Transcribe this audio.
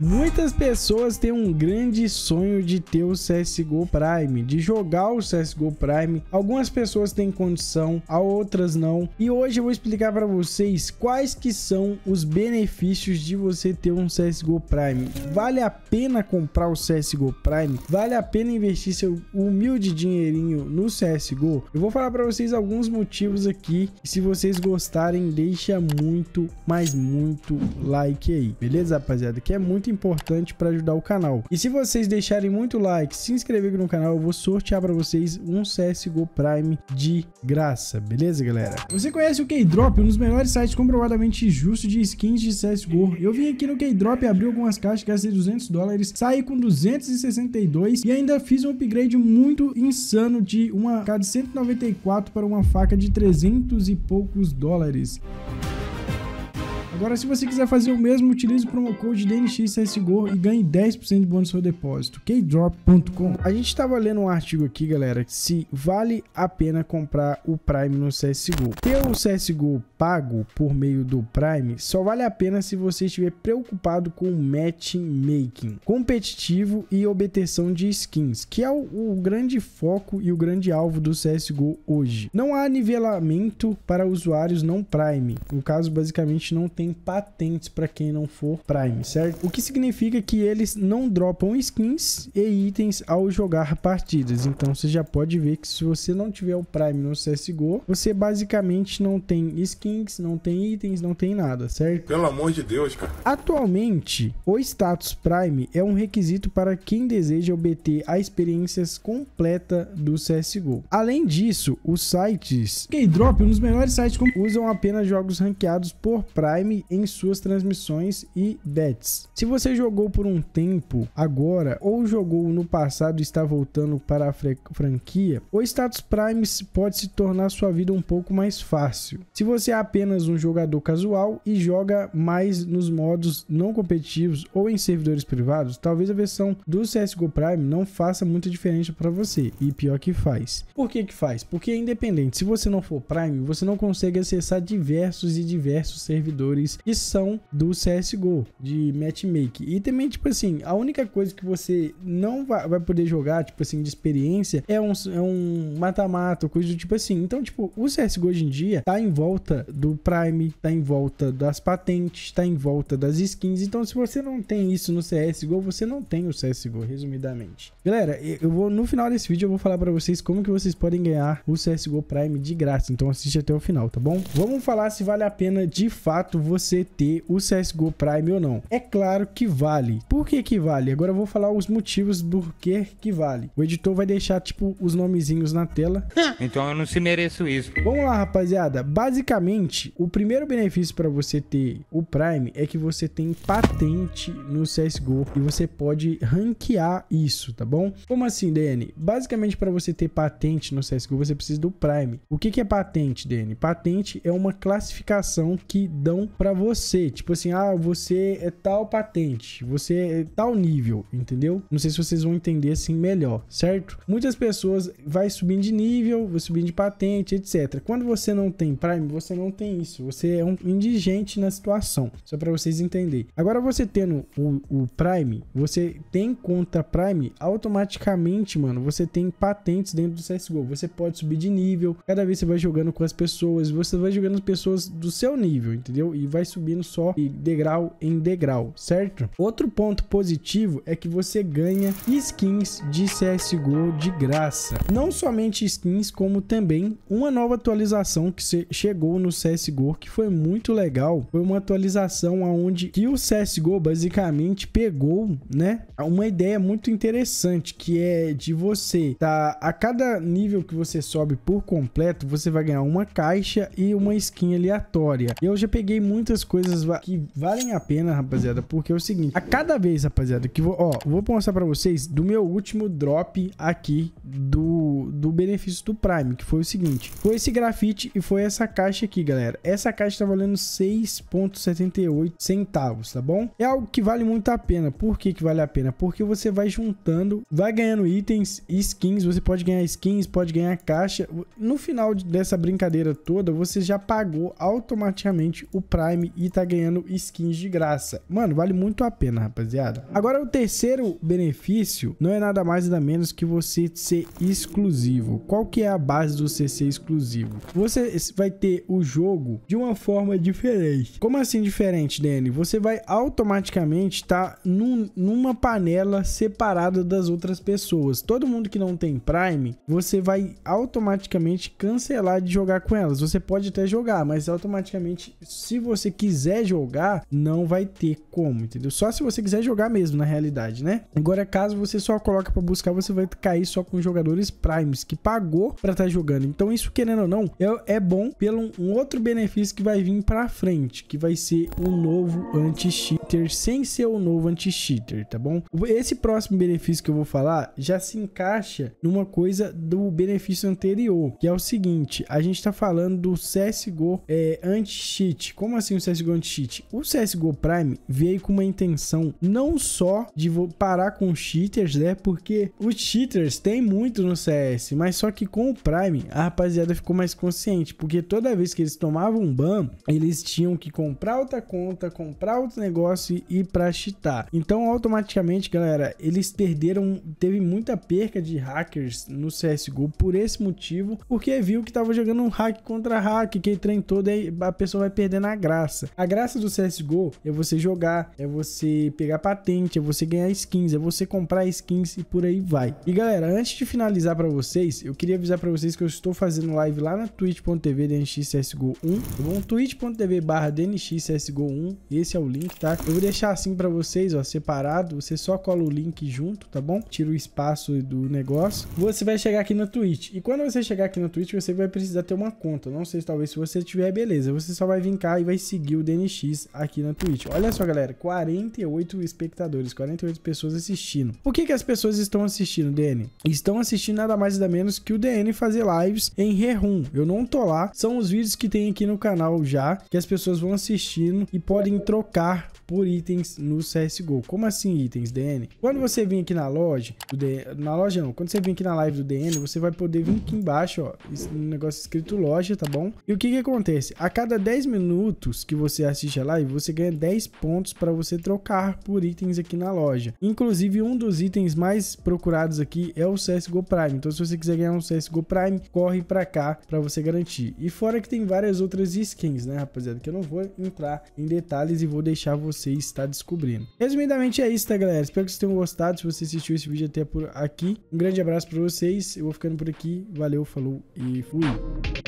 Muitas pessoas têm um grande sonho de ter o CSGO Prime, de jogar o CSGO Prime. Algumas pessoas têm condição, outras não. E hoje eu vou explicar para vocês quais que são os benefícios de você ter um CSGO Prime. Vale a pena comprar o CSGO Prime? Vale a pena investir seu humilde dinheirinho no CSGO? Eu vou falar para vocês alguns motivos aqui. Se vocês gostarem, deixa muito, mas muito like aí. Beleza, rapaziada? Que é muito muito importante para ajudar o canal. E se vocês deixarem muito like, se inscrever aqui no canal, eu vou sortear para vocês um CSGO Prime de graça, beleza, galera? Você conhece o Keydrop, um dos melhores sites comprovadamente justos de skins de CSGO. Eu vim aqui no Keydrop, abri algumas caixas, gastei 200 dólares, saí com 262 e ainda fiz um upgrade muito insano de uma K de 194 para uma faca de 300 e poucos dólares. Agora, se você quiser fazer o mesmo, utilize o promo code DNXCSGO e ganhe 10% de bônus no seu depósito, kdrop.com. A gente estava lendo um artigo aqui, galera, se vale a pena comprar o Prime no CSGO. Ter o CSGO pago por meio do Prime só vale a pena se você estiver preocupado com matchmaking competitivo e obtenção de skins, que é o, o, grande foco e o grande alvo do CSGO hoje. Não há nivelamento para usuários não Prime. No caso, basicamente, não tem patentes para quem não for Prime, certo? O que significa que eles não dropam skins e itens ao jogar partidas. Então, você já pode ver que se você não tiver o Prime no CSGO, você basicamente não tem skins skins, não tem itens, não tem nada, certo? Pelo amor de Deus, cara. Atualmente, o status Prime é um requisito para quem deseja obter a experiência completa do CSGO. Além disso, os sites drop, um dos melhores sites, usam apenas jogos ranqueados por Prime em suas transmissões e bets. Se você jogou por um tempo agora ou jogou no passado e está voltando para a franquia, o status Prime pode se tornar sua vida um pouco mais fácil. Se você apenas um jogador casual e joga mais nos modos não competitivos ou em servidores privados, talvez a versão do CSGO Prime não faça muita diferença para você, e pior que faz. Por que que faz? Porque é independente, se você não for Prime, você não consegue acessar diversos e diversos servidores que são do CSGO, de matchmaking. E também, tipo assim, a única coisa que você não vai, poder jogar, tipo assim, de experiência, é um mata-mata, é um coisa do tipo assim. Então, tipo, o CSGO hoje em dia tá em volta do Prime, tá em volta das patentes, tá em volta das skins. Então, se você não tem isso no CSGO, você não tem o CSGO, resumidamente. Galera, eu vou no final desse vídeo eu vou falar para vocês como que vocês podem ganhar o CSGO Prime de graça. Então, assiste até o final, tá bom? Vamos falar se vale a pena de fato você ter o CSGO Prime ou não. É claro que vale. Por que que vale? Agora eu vou falar os motivos do que que vale. O editor vai deixar, tipo, os nomezinhos na tela. Então eu não se mereço isso. Vamos lá, rapaziada. Basicamente, seguinte, o primeiro benefício para você ter o Prime é que você tem patente no CSGO e você pode ranquear isso, tá bom? Como assim, DN? Basicamente, para você ter patente no CSGO, você precisa do Prime. O que, que é patente, DN? Patente é uma classificação que dão para você. Tipo assim, ah, você é tal patente, você é tal nível, entendeu? Não sei se vocês vão entender assim melhor, certo? Muitas pessoas vai subindo de nível, vai subindo de patente, etc. Quando você não tem Prime, você não não tem isso. Você é um indigente na situação. Só para vocês entenderem. Agora, você tendo o, o Prime, você tem conta Prime, automaticamente, mano, você tem patentes dentro do CSGO. Você pode subir de nível. Cada vez você vai jogando com as pessoas. Você vai jogando as pessoas do seu nível, entendeu? E vai subindo só de degrau em degrau, certo? Outro ponto positivo é que você ganha skins de CSGO de graça. Não somente skins, como também uma nova atualização que chegou no CSGO, que foi muito legal. Foi uma atualização onde que o CSGO basicamente pegou, né, uma ideia muito interessante, que é de você tá a cada nível que você sobe por completo, você vai ganhar uma caixa e uma skin aleatória. Eu já peguei muitas coisas que valem a pena, rapaziada, porque é o seguinte, a cada vez, rapaziada, que vou, ó, vou mostrar para vocês do meu último drop aqui do do, benefício do Prime, que foi o seguinte. Foi esse grafite e foi essa caixa aqui, galera. Essa caixa tá valendo 6,78 centavos, tá bom? É algo que vale muito a pena. Por que que vale a pena? Porque você vai juntando, vai ganhando itens, skins, você pode ganhar skins, pode ganhar caixa. No final dessa brincadeira toda, você já pagou automaticamente o Prime e tá ganhando skins de graça. Mano, vale muito a pena, rapaziada. Agora, o terceiro benefício não é nada mais e nada menos que você ser exclusivo exclusivo. Qual que é a base do CC exclusivo? Você vai ter o jogo de uma forma diferente. Como assim diferente, Dani? Você vai automaticamente estar tá num, numa panela separada das outras pessoas. Todo mundo que não tem Prime, você vai automaticamente cancelar de jogar com elas. Você pode até jogar, mas automaticamente, se você quiser jogar, não vai ter como, entendeu? Só se você quiser jogar mesmo, na realidade, né? Agora, caso você só coloque para buscar, você vai cair só com jogadores Prime que pagou para estar tá jogando. Então, isso, querendo ou não, é, é bom pelo um outro benefício que vai vir para frente, que vai ser o um novo anti x cheater sem ser o novo anti-cheater, tá bom? Esse próximo benefício que eu vou falar já se encaixa numa coisa do benefício anterior, que é o seguinte, a gente tá falando do CSGO é, anti-cheat. Como assim o CSGO anti-cheat? O CSGO Prime veio com uma intenção não só de parar com cheaters, né? Porque os cheaters tem muito no CS, mas só que com o Prime, a rapaziada ficou mais consciente, porque toda vez que eles tomavam um ban, eles tinham que comprar outra conta, comprar outro negócio, e ir para cheatar. Então, automaticamente, galera, eles perderam, teve muita perca de hackers no CSGO por esse motivo, porque viu que tava jogando um hack contra hack, que trem todo, aí a pessoa vai perdendo a graça. A graça do CSGO é você jogar, é você pegar patente, é você ganhar skins, é você comprar skins e por aí vai. E galera, antes de finalizar para vocês, eu queria avisar para vocês que eu estou fazendo live lá na twitch.tv dnxcsgo1, tá bom? twitch.tv barra dnxcsgo1, esse é o link, tá? Eu vou deixar assim para vocês, ó, separado. Você só cola o link junto, tá bom? Tira o espaço do negócio. Você vai chegar aqui na Twitch. E quando você chegar aqui na Twitch, você vai precisar ter uma conta. Não sei se talvez se você tiver, beleza. Você só vai vir cá e vai seguir o DNX aqui na Twitch. Olha só, galera. 48 espectadores, 48 pessoas assistindo. O que que as pessoas estão assistindo, DN? Estão assistindo nada mais e nada menos que o DN fazer lives em rerum. Eu não tô lá. São os vídeos que tem aqui no canal já, que as pessoas vão assistindo e podem trocar por por itens no CSGO. Como assim itens, DN? Quando você vir aqui na loja, DN, na loja não, quando você vir aqui na live do DN, você vai poder vir aqui embaixo, ó, um negócio escrito loja, tá bom? E o que que acontece? A cada 10 minutos que você assiste a live, você ganha 10 pontos para você trocar por itens aqui na loja. Inclusive, um dos itens mais procurados aqui é o CSGO Prime. Então, se você quiser ganhar um CSGO Prime, corre para cá para você garantir. E fora que tem várias outras skins, né, rapaziada, que eu não vou entrar em detalhes e vou deixar você você está descobrindo. Resumidamente é isso, tá, galera? Espero que vocês tenham gostado. Se você assistiu esse vídeo até por aqui, um grande abraço para vocês. Eu vou ficando por aqui. Valeu, falou e fui!